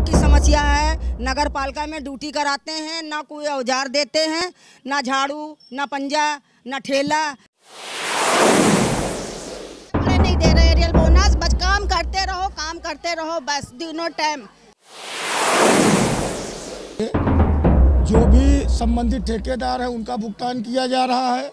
लोग की समस्या है नगर पालिका में ड्यूटी कराते हैं ना कोई औजार देते हैं ना झाड़ू ना पंजा ना ठेला नहीं दे रहे रियल बोनस बस काम करते रहो काम करते रहो बस दिनों टाइम जो भी संबंधित ठेकेदार है उनका भुगतान किया जा रहा है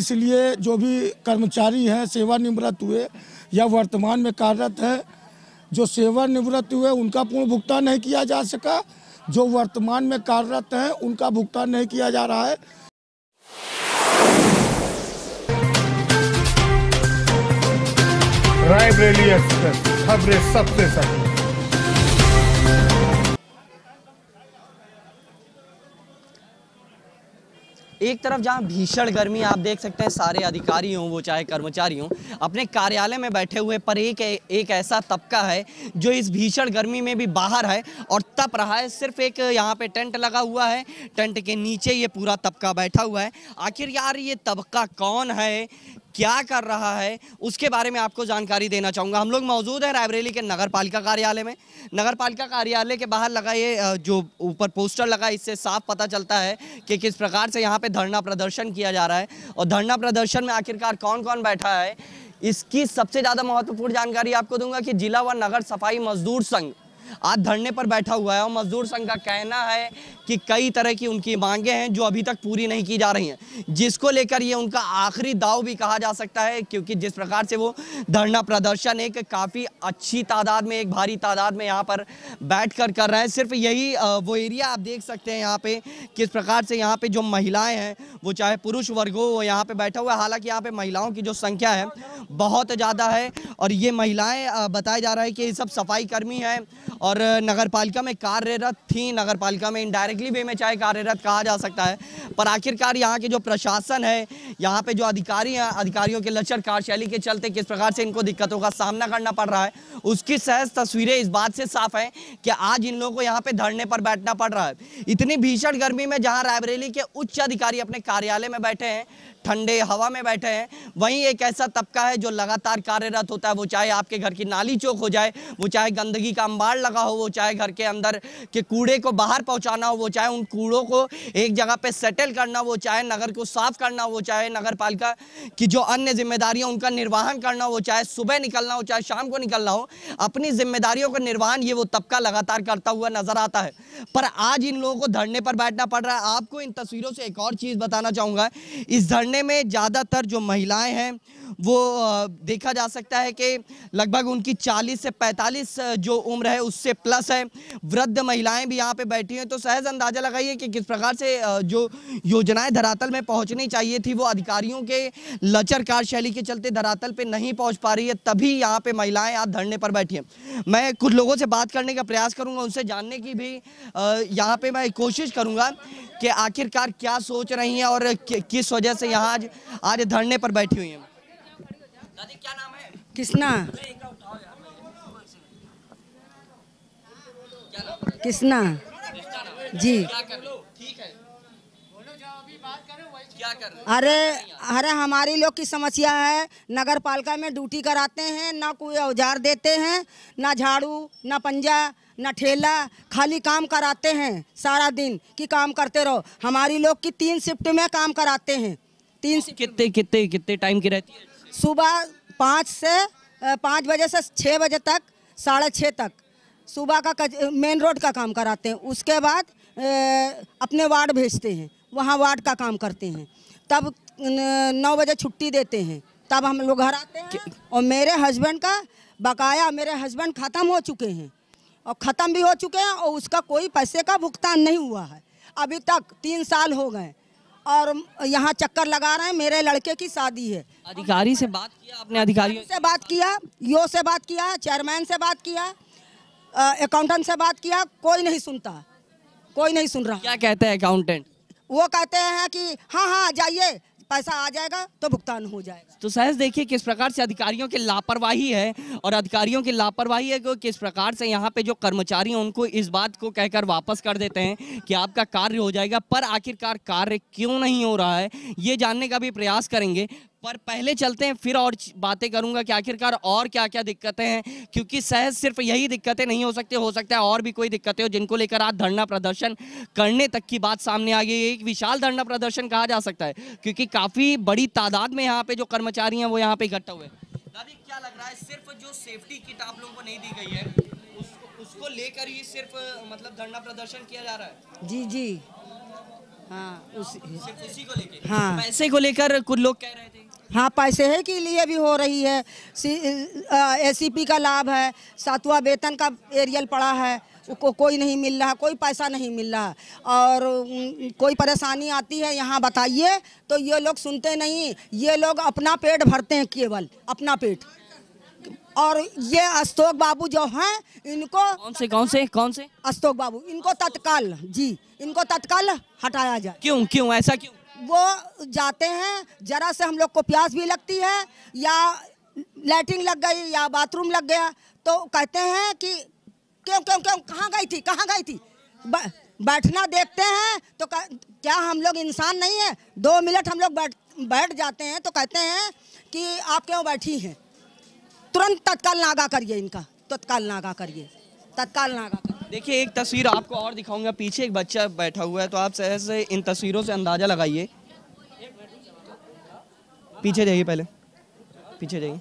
इसलिए जो भी कर्मचारी हैं सेवानिवृत्त हुए या वर्तमान में कार्यरत है जो सेवानिवृत्त हुए उनका पूर्ण भुगतान नहीं किया जा सका जो वर्तमान में कार्यरत हैं उनका भुगतान नहीं किया जा रहा है रायबरेली एक्सप्रेस खबरें सबसे सही एक तरफ जहाँ भीषण गर्मी आप देख सकते हैं सारे अधिकारी हों वो चाहे कर्मचारी हों अपने कार्यालय में बैठे हुए पर एक एक ऐसा तबका है जो इस भीषण गर्मी में भी बाहर है और तप रहा है सिर्फ एक यहाँ पे टेंट लगा हुआ है टेंट के नीचे ये पूरा तबका बैठा हुआ है आखिर यार ये तबका कौन है क्या कर रहा है उसके बारे में आपको जानकारी देना चाहूँगा हम लोग मौजूद हैं रायबरेली के नगर पालिका कार्यालय में नगर पालिका कार्यालय के बाहर लगा ये जो ऊपर पोस्टर लगा इससे साफ पता चलता है कि किस प्रकार से यहाँ पे धरना प्रदर्शन किया जा रहा है और धरना प्रदर्शन में आखिरकार कौन कौन बैठा है इसकी सबसे ज़्यादा महत्वपूर्ण जानकारी आपको दूंगा कि जिला व नगर सफाई मजदूर संघ आज धरने पर बैठा हुआ है और मजदूर संघ का कहना है कि कई तरह की उनकी मांगे हैं जो अभी तक पूरी नहीं की जा रही हैं जिसको लेकर ये उनका आखिरी दाव भी कहा जा सकता है क्योंकि जिस प्रकार से वो धरना प्रदर्शन एक काफ़ी अच्छी तादाद में एक भारी तादाद में यहाँ पर बैठ कर कर रहे हैं सिर्फ यही वो एरिया आप देख सकते हैं यहाँ पे किस प्रकार से यहाँ पे जो महिलाएं हैं वो चाहे पुरुष वर्ग हो वो यहाँ पे बैठा हुआ है हालांकि यहाँ पे महिलाओं की जो संख्या है बहुत ज़्यादा है और ये महिलाएं बताया जा रहा है कि ये सब सफाई कर्मी हैं और नगर पालिका में कार्यरत थी नगर पालिका में इनडायरेक्टली वे में चाहे कार्यरत कहा जा सकता है पर आखिरकार यहाँ के जो प्रशासन है यहाँ पे जो अधिकारी हैं अधिकारियों के लचर कार्यशैली के चलते किस प्रकार से इनको दिक्कतों का सामना करना पड़ रहा है उसकी सहज तस्वीरें इस बात से साफ हैं कि आज इन लोगों को यहाँ पे धरने पर बैठना पड़ रहा है इतनी भीषण गर्मी में जहाँ रायबरेली के उच्च अधिकारी अपने कार्यालय में बैठे हैं ठंडे हवा में बैठे हैं वहीं एक ऐसा तबका है जो लगातार कार्यरत होता है वो चाहे आपके घर की नाली चौक हो जाए वो चाहे गंदगी का अंबार लगा हो वो चाहे घर के अंदर के कूड़े को बाहर पहुंचाना हो वो चाहे उन कूड़ों को एक जगह पे सेटल करना वो चाहे नगर को साफ करना वो चाहे नगर पालिका की जो अन्य जिम्मेदारियां उनका निर्वाहन करना हो चाहे सुबह निकलना हो चाहे शाम को निकलना हो अपनी जिम्मेदारियों का निर्वहन ये वो तबका लगातार करता हुआ नजर आता है पर आज इन लोगों को धरने पर बैठना पड़ रहा है आपको इन तस्वीरों से एक और चीज़ बताना चाहूँगा इस धरने में ज़्यादातर जो महिलाएँ हैं वो देखा जा सकता है कि लगभग उनकी 40 से 45 जो उम्र है उससे प्लस है वृद्ध महिलाएं भी यहाँ पे बैठी हैं तो सहज अंदाज़ा लगाइए कि किस प्रकार से जो योजनाएं धरातल में पहुँचनी चाहिए थी वो अधिकारियों के लचर कार्यशैली के चलते धरातल पर नहीं पहुँच पा रही है तभी यहाँ पर महिलाएँ आज धरने पर बैठी हैं मैं कुछ लोगों से बात करने का प्रयास करूँगा उनसे जानने की भी यहाँ पर मैं कोशिश करूँगा कि आखिरकार क्या सोच रही हैं और किस वजह से यहाँ आज आज धरने पर बैठी हुई हैं दादी क्या नाम है कृष्णा कृष्णा जी अरे अरे हमारी लोग की समस्या है नगर पालिका में ड्यूटी कराते हैं ना कोई औजार देते हैं ना झाड़ू ना पंजा ना ठेला खाली काम कराते हैं सारा दिन कि काम करते रहो हमारी लोग की तीन शिफ्ट में काम कराते हैं तीन कितने कितने कितने टाइम की रहती है सुबह पाँच से पाँच बजे से छः बजे तक साढ़े छः तक सुबह का मेन रोड का काम कराते हैं उसके बाद अपने वार्ड भेजते हैं वहाँ वार्ड का काम करते हैं तब नौ बजे छुट्टी देते हैं तब हम लोग घर आते हैं और मेरे हस्बैंड का बकाया मेरे हस्बैंड ख़त्म हो चुके हैं और ख़त्म भी हो चुके हैं और उसका कोई पैसे का भुगतान नहीं हुआ है अभी तक तीन साल हो गए और यहाँ चक्कर लगा रहे हैं मेरे लड़के की शादी है अधिकारी से बात किया अपने अधिकारी से बात किया यो से बात किया चेयरमैन से बात किया अकाउंटेंट से बात किया कोई नहीं सुनता कोई नहीं सुन रहा क्या कहते हैं अकाउंटेंट वो कहते हैं कि हाँ हाँ जाइए पैसा आ जाएगा तो भुगतान हो जाएगा तो सहज देखिए किस प्रकार से अधिकारियों की लापरवाही है और अधिकारियों की लापरवाही है कि किस प्रकार से यहाँ पे जो कर्मचारी हैं उनको इस बात को कहकर वापस कर देते हैं कि आपका कार्य हो जाएगा पर आखिरकार कार्य क्यों नहीं हो रहा है ये जानने का भी प्रयास करेंगे पर पहले चलते हैं फिर और बातें करूंगा कि आखिरकार और क्या क्या दिक्कतें हैं क्योंकि सहज सिर्फ यही दिक्कतें नहीं हो सकती हो सकता है और भी कोई दिक्कतें हो जिनको लेकर आज धरना प्रदर्शन करने तक की बात सामने आ गई है एक विशाल धरना प्रदर्शन कहा जा सकता है क्योंकि काफ़ी बड़ी तादाद में यहाँ पे जो कर्मचारी हैं वो यहाँ पे इकट्ठा हुए दादी क्या लग रहा है सिर्फ जो सेफ्टी किट आप लोगों को नहीं दी गई है उस, उसको लेकर ही सिर्फ मतलब धरना प्रदर्शन किया जा रहा है जी जी हाँ उस, उसी को लेकर हाँ पैसे को लेकर कुछ लोग कह रहे थे हाँ पैसे है के लिए भी हो रही है एसीपी का लाभ है सातवा वेतन का एरियल पड़ा है को कोई नहीं मिल रहा कोई पैसा नहीं मिल रहा और कोई परेशानी आती है यहाँ बताइए तो ये लोग सुनते नहीं ये लोग अपना पेट भरते हैं केवल अपना पेट और ये अशोक बाबू जो हैं इनको कौन से कौन से कौन से अशोक बाबू इनको तत्काल जी इनको तत्काल हटाया जाए क्यों क्यों ऐसा क्यों वो जाते हैं जरा से हम लोग को प्यास भी लगती है या लैट्रिन लग गई या बाथरूम लग गया तो कहते हैं कि क्यों क्यों क्यों कहाँ गई थी कहाँ गई थी बैठना देखते हैं तो क्या हम लोग इंसान नहीं है दो मिनट हम लोग बैठ बैठ जाते हैं तो कहते हैं कि आप क्यों बैठी हैं तुरंत तत्काल नागा करिए इनका तत्काल नागा करिए तत्काल नागा करिए देखिए एक तस्वीर आपको और दिखाऊंगा पीछे एक बच्चा बैठा हुआ है तो आप सहज से इन तस्वीरों से अंदाज़ा लगाइए पीछे जाइए पहले पीछे जाइए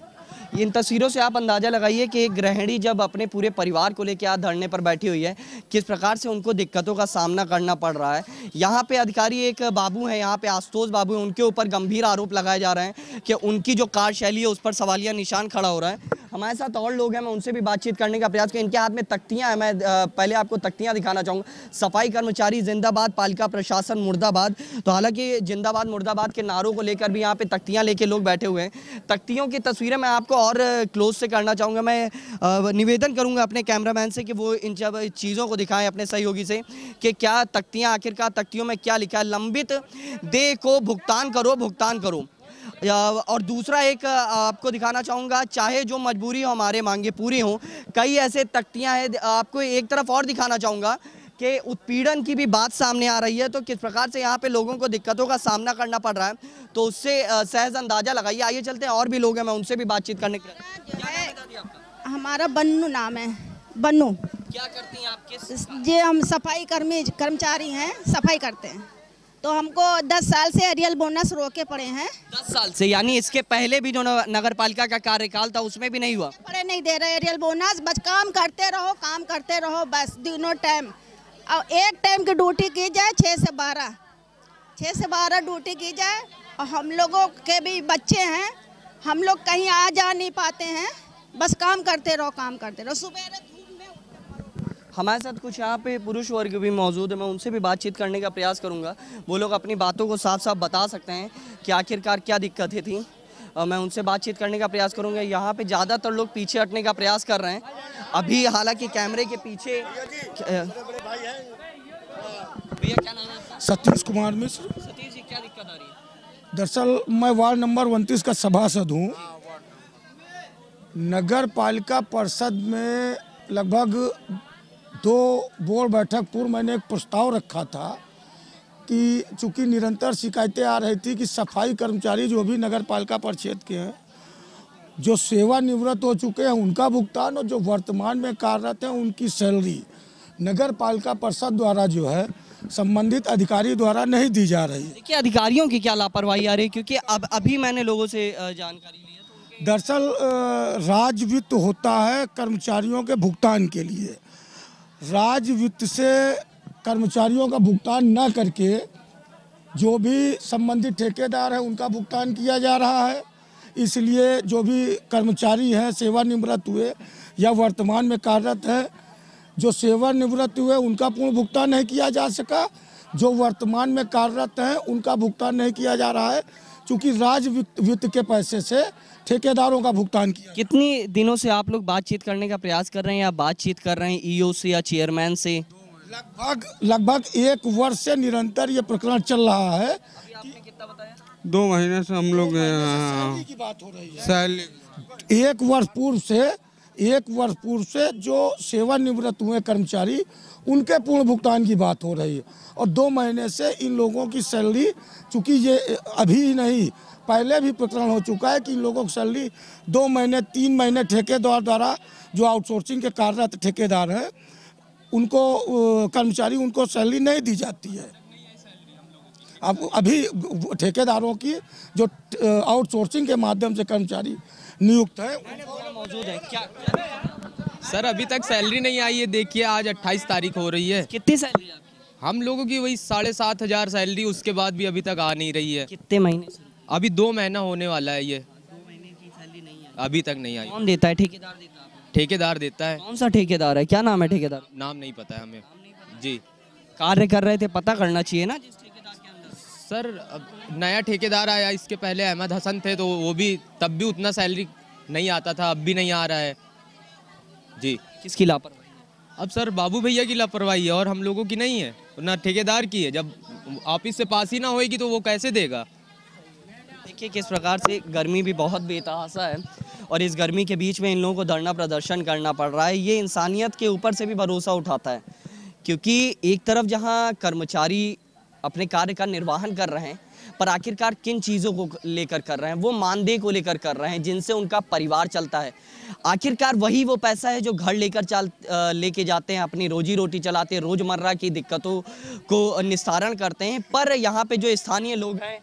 इन तस्वीरों से आप अंदाज़ा लगाइए कि एक गृहिणी जब अपने पूरे परिवार को लेकर आज धरने पर बैठी हुई है किस प्रकार से उनको दिक्कतों का सामना करना पड़ रहा है यहाँ पे अधिकारी एक बाबू हैं यहाँ पे आशुतोष बाबू हैं उनके ऊपर गंभीर आरोप लगाए जा रहे हैं कि उनकी जो कार्यशैली है उस पर सवालिया निशान खड़ा हो रहा है हमारे साथ और लोग हैं मैं उनसे भी बातचीत करने का प्रयास किया इनके हाथ में तख्तियाँ हैं मैं पहले आपको तख्तियाँ दिखाना चाहूँगा सफाई कर्मचारी जिंदाबाद पालिका प्रशासन मुर्दाबाद तो हालांकि जिंदाबाद मुर्दाबाद के नारों को लेकर भी यहाँ पे तख्तियाँ लेके लोग बैठे हुए हैं तख्तियों की तस्वीरें मैं आपको और क्लोज से करना चाहूँगा मैं निवेदन करूँगा अपने कैमरामैन से कि वो इन जब चीज़ों को दिखाएं अपने सहयोगी से कि क्या तख्तियाँ आखिरकार तख्तियों में क्या लिखा है लंबित दे को भुगतान करो भुगतान करो और दूसरा एक आपको दिखाना चाहूँगा चाहे जो मजबूरी हो हमारे मांगे पूरी हों कई ऐसे तख्तियाँ हैं आपको एक तरफ और दिखाना चाहूँगा के उत्पीड़न की भी बात सामने आ रही है तो किस प्रकार से यहाँ पे लोगों को दिक्कतों का सामना करना पड़ रहा है तो उससे सहज अंदाजा लगाइए आइए चलते हैं और भी लोग हैं मैं उनसे भी बातचीत करने के हमारा बन्नू नाम है बन्नू क्या करती हैं आप किस ये हम सफाई कर्मी कर्मचारी हैं सफाई करते हैं तो हमको 10 साल से एरियल बोनस रोके पड़े हैं 10 साल से यानी इसके पहले भी जो नगर पालिका का कार्यकाल था उसमें भी नहीं हुआ पड़े नहीं दे रहे एरियल बोनस बस काम करते रहो काम करते रहो बस दिनों टाइम और एक टाइम की ड्यूटी की जाए छः से बारह छः से बारह ड्यूटी की जाए और हम लोगों के भी बच्चे हैं हम लोग कहीं आ जा नहीं पाते हैं बस काम करते रहो काम करते रहो सुबह हमारे साथ कुछ यहाँ पे पुरुष वर्ग भी मौजूद है मैं उनसे भी बातचीत करने का प्रयास करूँगा वो लोग अपनी बातों को साफ साफ बता सकते हैं कि आखिरकार क्या दिक्कतें थी और मैं उनसे बातचीत करने का प्रयास करूँगा यहाँ पे ज़्यादातर लोग पीछे हटने का प्रयास कर रहे हैं अभी हालांकि कैमरे के पीछे सतीश कुमार मिश्र सतीश जी क्या दिक्कत आ रही है दरअसल मैं वार्ड नंबर उनतीस का सभासद हूँ नगर पालिका परिषद में लगभग दो बोर्ड बैठक पूर्व मैंने एक प्रस्ताव रखा था कि चूंकि निरंतर शिकायतें आ रही थी कि सफाई कर्मचारी जो भी नगर पालिका परिषद के हैं जो सेवानिवृत्त हो चुके हैं उनका भुगतान और जो वर्तमान में कार्यरत हैं उनकी सैलरी नगर पालिका परिषद द्वारा जो है संबंधित अधिकारी द्वारा नहीं दी जा रही है क्या अधिकारियों की क्या लापरवाही आ रही है क्योंकि अब अभी मैंने लोगों से जानकारी ली है तो दरअसल राजवित्त होता है कर्मचारियों के भुगतान के लिए राजवित्त से कर्मचारियों का भुगतान न करके जो भी संबंधित ठेकेदार है उनका भुगतान किया जा रहा है इसलिए जो भी कर्मचारी हैं सेवानिवृत्त हुए या वर्तमान में कार्यरत है जो सेवानिवृत्त हुए उनका पूर्ण भुगतान नहीं किया जा सका जो वर्तमान में कार्यरत हैं उनका भुगतान नहीं किया जा रहा है क्योंकि राज्य वित्त के पैसे से ठेकेदारों का भुगतान किया कितनी दिनों से आप लोग बातचीत करने का प्रयास कर रहे हैं या बातचीत कर रहे हैं ईओ e से या चेयरमैन से लगभग लगभग एक वर्ष से निरंतर ये प्रकरण चल रहा है आपने कितना बताया दो महीने से हम लोग हाँ, की बात हो रही है एक वर्ष पूर्व से एक वर्ष पूर्व से जो सेवानिवृत्त हुए कर्मचारी उनके पूर्ण भुगतान की बात हो रही है और दो महीने से इन लोगों की सैलरी चूँकि ये अभी ही नहीं पहले भी प्रकरण हो चुका है कि इन लोगों की सैलरी दो महीने तीन महीने ठेकेदार द्वारा जो आउटसोर्सिंग के कार्यरत ठेकेदार हैं उनको कर्मचारी उनको सैलरी नहीं दी जाती है अब अभी ठेकेदारों की जो आउटसोर्सिंग के माध्यम से कर्मचारी नियुक्त है मौजूद है क्या सर अभी तक सैलरी नहीं आई है देखिए आज 28 तारीख हो रही है कितनी सैलरी हम लोगों की वही साढ़े सात हजार सैलरी उसके बाद भी अभी तक आ नहीं रही है कितने महीने अभी दो महीना होने वाला है ये दो महीने की सैलरी नहीं है अभी तक नहीं आई कौन देता है ठेकेदार देता ठेकेदार देता है कौन सा ठेकेदार है क्या नाम है ठेकेदार नाम नहीं पता है हमें जी कार्य कर रहे थे पता करना चाहिए ना सर नया ठेकेदार आया इसके पहले अहमद हसन थे तो वो भी तब भी उतना सैलरी नहीं आता था अब भी नहीं आ रहा है जी किसकी लापरवाही अब सर बाबू भैया की लापरवाही है और हम लोगों की नहीं है ना ठेकेदार की है जब ऑफिस से पास ही ना होएगी तो वो कैसे देगा देखिए किस प्रकार से गर्मी भी बहुत बेतहासा है और इस गर्मी के बीच में इन लोगों को धरना प्रदर्शन करना पड़ रहा है ये इंसानियत के ऊपर से भी भरोसा उठाता है क्योंकि एक तरफ जहाँ कर्मचारी अपने कार्य का निर्वाहन कर रहे हैं पर आखिरकार किन चीज़ों को लेकर कर रहे हैं वो मानदेय को लेकर कर रहे हैं जिनसे उनका परिवार चलता है आखिरकार वही वो पैसा है जो घर लेकर चल लेके जाते हैं अपनी रोजी रोटी चलाते हैं रोज़मर्रा की दिक्कतों को निस्तारण करते हैं पर यहाँ पे जो स्थानीय लोग हैं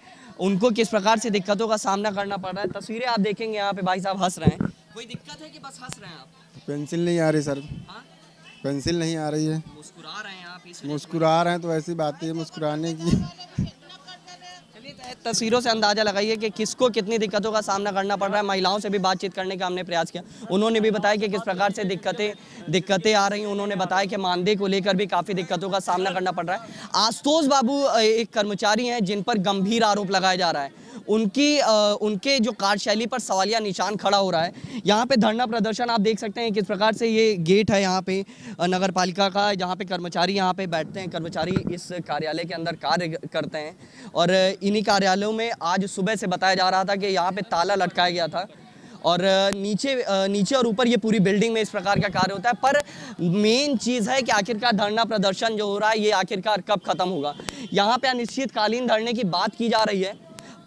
उनको किस प्रकार से दिक्कतों का सामना करना पड़ रहा है तस्वीरें आप देखेंगे यहाँ पे भाई साहब हंस रहे हैं कोई दिक्कत है कि बस हंस रहे हैं आप पेंसिल नहीं आ रही सर हाँ पेंसिल नहीं आ रही है मुस्कुरा रहे हैं आप इसलिए मुस्कुरा रहे हैं तो ऐसी बात है मुस्कुराने की तो तस्वीरों से अंदाज़ा लगाइए कि किसको कितनी दिक्कतों का सामना करना पड़ रहा है महिलाओं से भी बातचीत करने का हमने प्रयास किया उन्होंने भी बताया कि किस प्रकार से दिक्कतें दिक्कतें आ रही उन्होंने बताया कि मानदेय को लेकर भी काफ़ी दिक्कतों का सामना करना पड़ रहा है आशुतोष बाबू एक कर्मचारी हैं जिन पर गंभीर आरोप लगाया जा रहा है उनकी आ, उनके जो कार्यशैली पर सवालिया निशान खड़ा हो रहा है यहाँ पे धरना प्रदर्शन आप देख सकते हैं किस प्रकार से ये गेट है यहाँ पे नगर पालिका का जहाँ पे कर्मचारी यहाँ पे बैठते हैं कर्मचारी इस कार्यालय के अंदर कार्य करते हैं और इन्हीं कार्यालयों में आज सुबह से बताया जा रहा था कि यहाँ पे ताला लटकाया गया था और नीचे नीचे और ऊपर ये पूरी बिल्डिंग में इस प्रकार का कार्य होता है पर मेन चीज़ है कि आखिरकार धरना प्रदर्शन जो हो रहा है ये आखिरकार कब खत्म होगा यहाँ पे अनिश्चितकालीन धरने की बात की जा रही है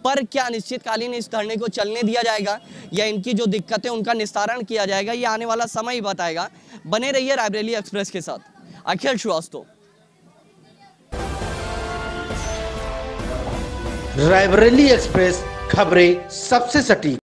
पर क्या अनिश्चितकालीन इस धरने को चलने दिया जाएगा या इनकी जो दिक्कतें उनका निस्तारण किया जाएगा ये आने वाला समय ही बताएगा बने रहिए रायबरेली एक्सप्रेस के साथ अखिल श्रीवास्तव रायबरेली एक्सप्रेस खबरें सबसे सटीक